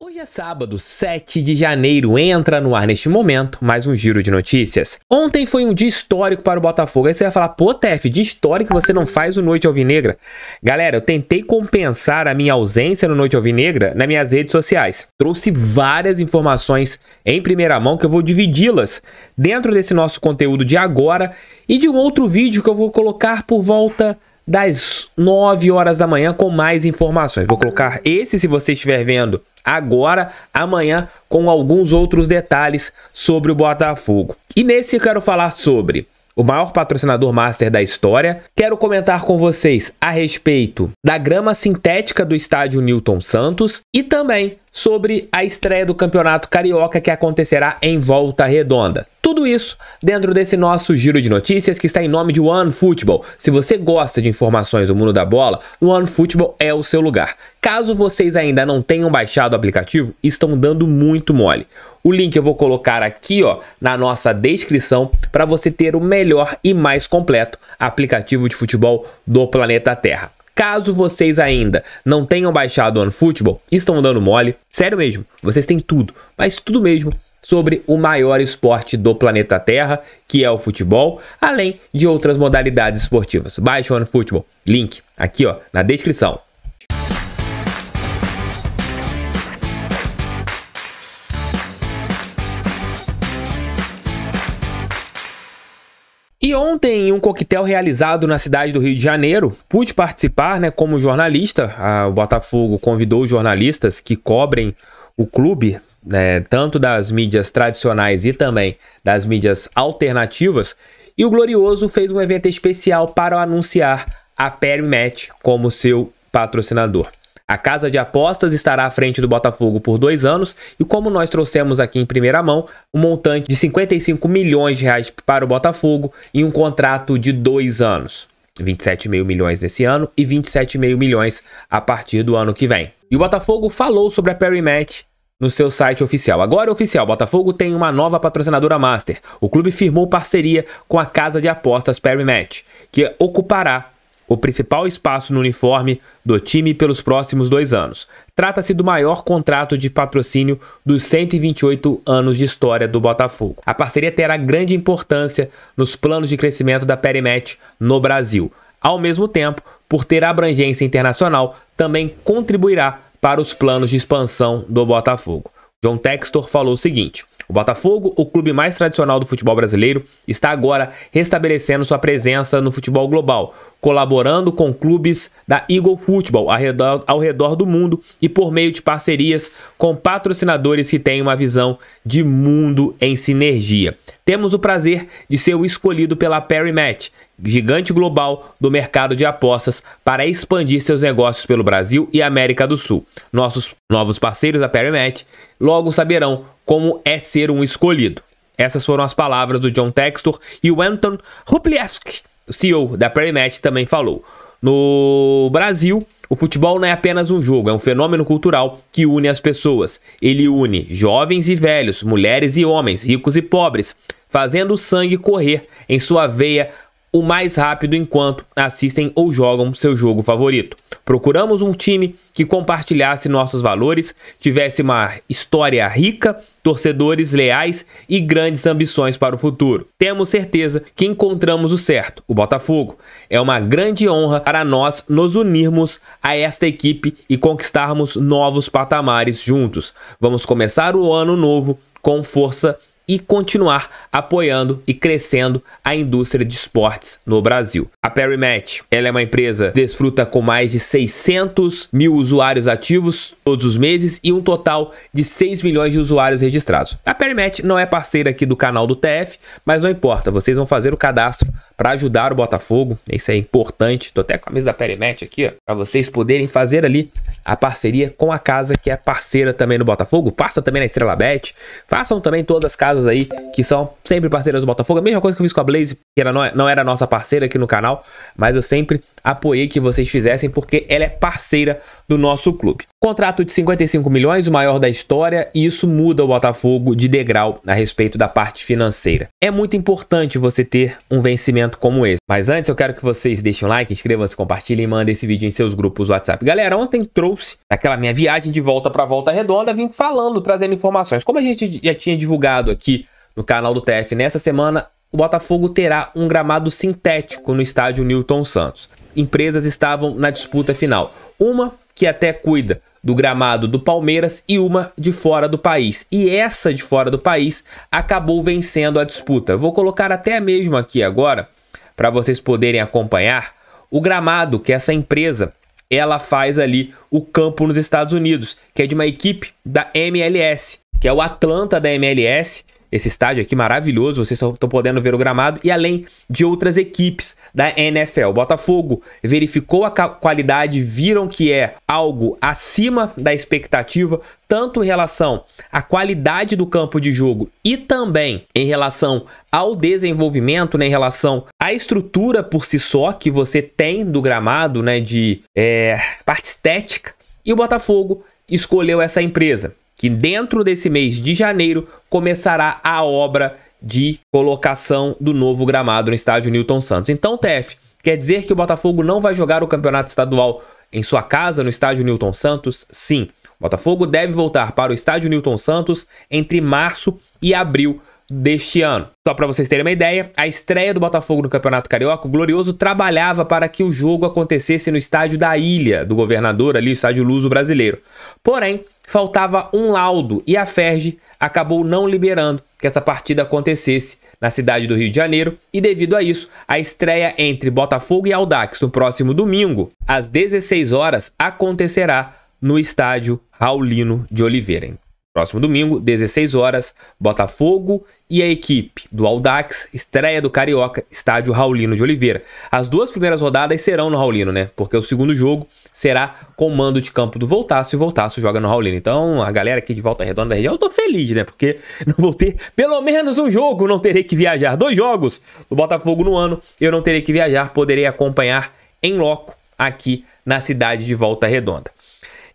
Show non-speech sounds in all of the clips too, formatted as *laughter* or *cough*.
Hoje é sábado, 7 de janeiro, entra no ar neste momento mais um giro de notícias. Ontem foi um dia histórico para o Botafogo. Aí você vai falar, pô, Tef, dia histórico você não faz o Noite Alvinegra. Galera, eu tentei compensar a minha ausência no Noite Alvinegra nas minhas redes sociais. Trouxe várias informações em primeira mão que eu vou dividi-las dentro desse nosso conteúdo de agora e de um outro vídeo que eu vou colocar por volta das 9 horas da manhã com mais informações. Vou colocar esse se você estiver vendo agora, amanhã, com alguns outros detalhes sobre o Botafogo. E nesse eu quero falar sobre o maior patrocinador master da história. Quero comentar com vocês a respeito da grama sintética do estádio Newton Santos e também sobre a estreia do Campeonato Carioca que acontecerá em Volta Redonda. Tudo isso dentro desse nosso giro de notícias que está em nome de OneFootball. Se você gosta de informações do mundo da bola, One OneFootball é o seu lugar. Caso vocês ainda não tenham baixado o aplicativo, estão dando muito mole. O link eu vou colocar aqui ó, na nossa descrição para você ter o melhor e mais completo aplicativo de futebol do planeta Terra. Caso vocês ainda não tenham baixado o OneFootball, estão dando mole. Sério mesmo, vocês têm tudo, mas tudo mesmo sobre o maior esporte do planeta Terra, que é o futebol, além de outras modalidades esportivas. Baixe o ano futebol, link aqui ó, na descrição. E ontem, em um coquetel realizado na cidade do Rio de Janeiro, pude participar né, como jornalista. A, ah, o Botafogo convidou jornalistas que cobrem o clube né, tanto das mídias tradicionais e também das mídias alternativas. E o Glorioso fez um evento especial para anunciar a Perimatch como seu patrocinador. A casa de apostas estará à frente do Botafogo por dois anos e, como nós trouxemos aqui em primeira mão, um montante de 55 milhões de reais para o Botafogo e um contrato de dois anos. 27,5 milhões nesse ano e 27,5 milhões a partir do ano que vem. E o Botafogo falou sobre a Perry Match no seu site oficial. Agora oficial, Botafogo tem uma nova patrocinadora master. O clube firmou parceria com a casa de apostas Perry Match, que ocupará o principal espaço no uniforme do time pelos próximos dois anos. Trata-se do maior contrato de patrocínio dos 128 anos de história do Botafogo. A parceria terá grande importância nos planos de crescimento da Perimet no Brasil. Ao mesmo tempo, por ter abrangência internacional, também contribuirá para os planos de expansão do Botafogo. John Textor falou o seguinte: o Botafogo, o clube mais tradicional do futebol brasileiro, está agora restabelecendo sua presença no futebol global, colaborando com clubes da Eagle Football ao redor, ao redor do mundo e por meio de parcerias com patrocinadores que têm uma visão de mundo em sinergia temos o prazer de ser o escolhido pela Perimat, gigante global do mercado de apostas, para expandir seus negócios pelo Brasil e América do Sul. Nossos novos parceiros da Perimat logo saberão como é ser um escolhido. Essas foram as palavras do John Textor e o Anton Rupliewski, CEO da Perimat, também falou. No Brasil, o futebol não é apenas um jogo, é um fenômeno cultural que une as pessoas. Ele une jovens e velhos, mulheres e homens, ricos e pobres, fazendo o sangue correr em sua veia o mais rápido enquanto assistem ou jogam seu jogo favorito. Procuramos um time que compartilhasse nossos valores, tivesse uma história rica, torcedores leais e grandes ambições para o futuro. Temos certeza que encontramos o certo, o Botafogo. É uma grande honra para nós nos unirmos a esta equipe e conquistarmos novos patamares juntos. Vamos começar o ano novo com força e continuar apoiando e crescendo a indústria de esportes no Brasil. A Perimatch, ela é uma empresa que desfruta com mais de 600 mil usuários ativos todos os meses e um total de 6 milhões de usuários registrados. A Perimatch não é parceira aqui do canal do TF, mas não importa, vocês vão fazer o cadastro para ajudar o Botafogo, isso é importante. Tô até com a camisa da Perimatch aqui, para vocês poderem fazer ali a parceria com a casa que é parceira também do Botafogo. Passa também na Estrela Bet. Façam também todas as casas aí que são sempre parceiras do Botafogo. A mesma coisa que eu fiz com a Blaze, que era, não era nossa parceira aqui no canal, mas eu sempre apoiei que vocês fizessem porque ela é parceira do nosso clube. Contrato de 55 milhões, o maior da história, e isso muda o Botafogo de degrau a respeito da parte financeira. É muito importante você ter um vencimento como esse. Mas antes eu quero que vocês deixem um like, inscrevam-se, compartilhem e mandem esse vídeo em seus grupos WhatsApp. Galera, ontem trouxe aquela minha viagem de volta para Volta Redonda, vim falando, trazendo informações. Como a gente já tinha divulgado aqui no canal do TF nessa semana, o Botafogo terá um gramado sintético no estádio Newton Santos. Empresas estavam na disputa final. Uma que até cuida do gramado do Palmeiras e uma de fora do país. E essa de fora do país acabou vencendo a disputa. Vou colocar até mesmo aqui agora para vocês poderem acompanhar o gramado que essa empresa ela faz ali o campo nos Estados Unidos, que é de uma equipe da MLS, que é o Atlanta da MLS, esse estádio aqui maravilhoso, vocês estão podendo ver o gramado, e além de outras equipes da NFL. Botafogo verificou a qualidade, viram que é algo acima da expectativa, tanto em relação à qualidade do campo de jogo e também em relação ao desenvolvimento, né, em relação à estrutura por si só que você tem do gramado, né, de é, parte estética, e o Botafogo escolheu essa empresa que dentro desse mês de janeiro começará a obra de colocação do novo gramado no estádio Newton Santos. Então, TF, quer dizer que o Botafogo não vai jogar o campeonato estadual em sua casa, no estádio Newton Santos? Sim. O Botafogo deve voltar para o estádio Newton Santos entre março e abril deste ano. Só para vocês terem uma ideia, a estreia do Botafogo no Campeonato Carioca, o Glorioso trabalhava para que o jogo acontecesse no estádio da Ilha do Governador, ali, o estádio Luso Brasileiro. Porém, faltava um laudo e a FERJ acabou não liberando que essa partida acontecesse na cidade do Rio de Janeiro e devido a isso, a estreia entre Botafogo e Aldax no próximo domingo, às 16 horas, acontecerá no estádio Raulino de Oliveira. Próximo domingo, 16 horas, Botafogo e a equipe do Aldax, estreia do Carioca, estádio Raulino de Oliveira. As duas primeiras rodadas serão no Raulino, né? Porque o segundo jogo será com mando de campo do Voltaço e Voltaço joga no Raulino. Então, a galera aqui de Volta Redonda da região, eu tô feliz, né? Porque *laughs* não vou ter pelo menos um jogo, não terei que viajar. Dois jogos do Botafogo no ano, eu não terei que viajar, poderei acompanhar em loco aqui na cidade de Volta Redonda.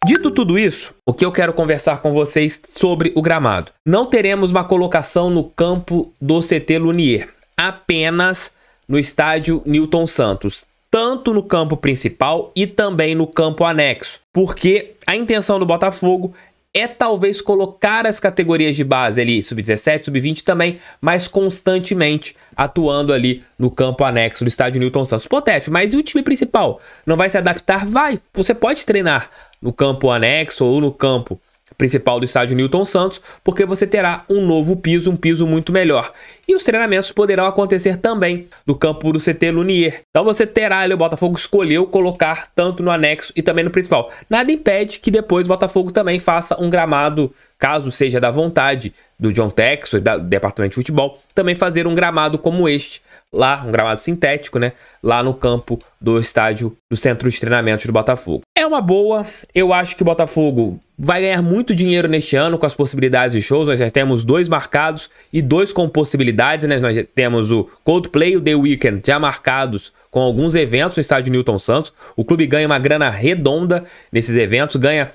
Dito tudo isso, o que eu quero conversar com vocês sobre o gramado. Não teremos uma colocação no campo do CT Lunier, apenas no estádio Newton Santos, tanto no campo principal e também no campo anexo, porque a intenção do Botafogo é talvez colocar as categorias de base ali, sub-17, sub-20 também, mas constantemente atuando ali no campo anexo do estádio Newton Santos. Pô, Tef, mas e o time principal? Não vai se adaptar? Vai. Você pode treinar no campo anexo ou no campo principal do estádio Newton Santos, porque você terá um novo piso, um piso muito melhor. E os treinamentos poderão acontecer também no campo do CT Lunier. Então você terá ali, o Botafogo escolheu colocar tanto no anexo e também no principal. Nada impede que depois o Botafogo também faça um gramado, caso seja da vontade do John Tex, do departamento de futebol, também fazer um gramado como este lá, um gramado sintético, né? Lá no campo do estádio do centro de treinamento do Botafogo. É uma boa, eu acho que o Botafogo vai ganhar muito dinheiro neste ano com as possibilidades de shows. Nós já temos dois marcados e dois com possibilidades, né? Nós temos o Coldplay e o The Weeknd já marcados com alguns eventos no estádio Newton Santos. O clube ganha uma grana redonda nesses eventos, ganha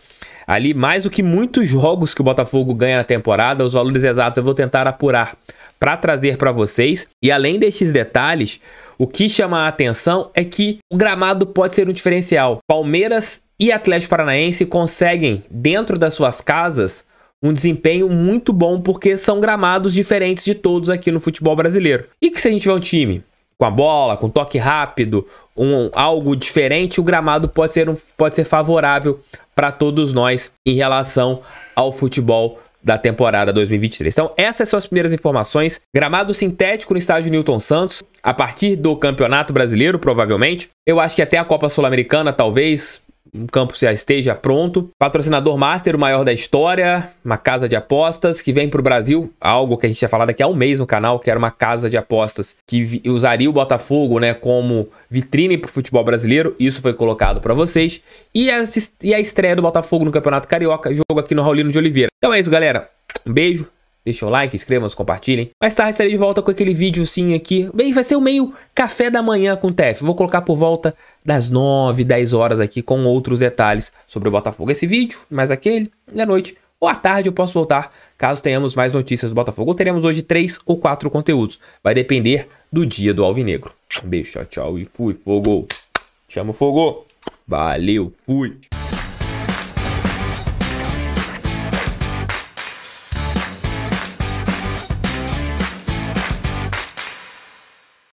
ali mais do que muitos jogos que o Botafogo ganha na temporada. Os valores exatos eu vou tentar apurar para trazer para vocês. E além destes detalhes, o que chama a atenção é que o gramado pode ser um diferencial. Palmeiras e Atlético Paranaense conseguem, dentro das suas casas, um desempenho muito bom porque são gramados diferentes de todos aqui no futebol brasileiro. E que se a gente tiver um time com a bola, com toque rápido, um, algo diferente, o gramado pode ser, um, pode ser favorável para todos nós em relação ao futebol da temporada 2023. Então, essas são as primeiras informações. Gramado sintético no estádio Newton Santos, a partir do Campeonato Brasileiro, provavelmente. Eu acho que até a Copa Sul-Americana, talvez, um campo já esteja pronto. Patrocinador master, o maior da história, uma casa de apostas que vem para o Brasil, algo que a gente já falou daqui a um mês no canal, que era uma casa de apostas que usaria o Botafogo né, como vitrine para o futebol brasileiro, isso foi colocado para vocês. E a, e a estreia do Botafogo no Campeonato Carioca, jogo aqui no Raulino de Oliveira. Então é isso, galera. Um beijo. Deixem o like, inscrevam-se, compartilhem. Mais tarde estarei de volta com aquele sim aqui. Bem, vai ser o meio café da manhã com o TF. Vou colocar por volta das 9, 10 horas aqui com outros detalhes sobre o Botafogo. Esse vídeo, mais aquele, e à noite ou à tarde eu posso voltar caso tenhamos mais notícias do Botafogo. Ou teremos hoje três ou quatro conteúdos. Vai depender do dia do Alvinegro. Um beijo, tchau, tchau e fui, fogo. Te o fogo. Valeu, fui.